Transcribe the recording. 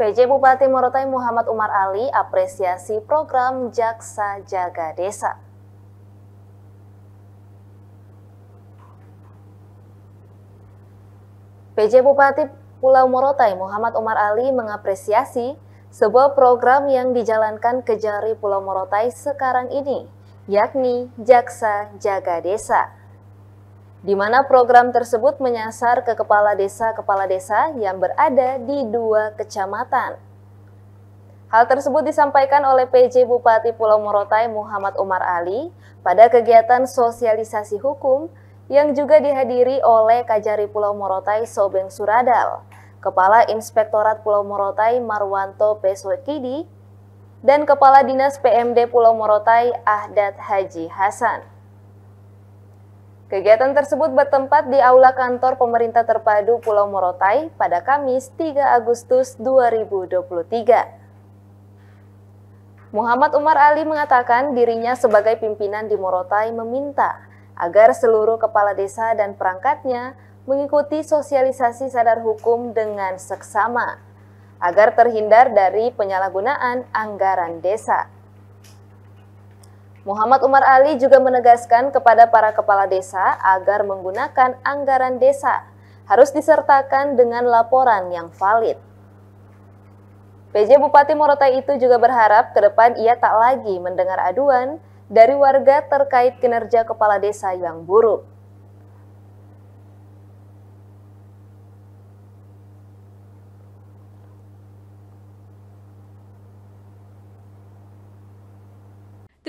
PJ Bupati Morotai Muhammad Umar Ali apresiasi program Jaksa Jaga Desa. PJ Bupati Pulau Morotai Muhammad Umar Ali mengapresiasi sebuah program yang dijalankan Kejari Pulau Morotai sekarang ini, yakni Jaksa Jaga Desa di mana program tersebut menyasar ke kepala desa-kepala desa yang berada di dua kecamatan. Hal tersebut disampaikan oleh PJ Bupati Pulau Morotai Muhammad Umar Ali pada kegiatan sosialisasi hukum yang juga dihadiri oleh Kajari Pulau Morotai Sobeng Suradal, Kepala Inspektorat Pulau Morotai Marwanto Peswekidi, dan Kepala Dinas PMD Pulau Morotai Ahdat Haji Hasan. Kegiatan tersebut bertempat di Aula Kantor Pemerintah Terpadu Pulau Morotai pada Kamis 3 Agustus 2023. Muhammad Umar Ali mengatakan dirinya sebagai pimpinan di Morotai meminta agar seluruh kepala desa dan perangkatnya mengikuti sosialisasi sadar hukum dengan seksama agar terhindar dari penyalahgunaan anggaran desa. Muhammad Umar Ali juga menegaskan kepada para kepala desa agar menggunakan anggaran desa harus disertakan dengan laporan yang valid. PJ Bupati Morotai itu juga berharap ke depan ia tak lagi mendengar aduan dari warga terkait kinerja kepala desa yang buruk.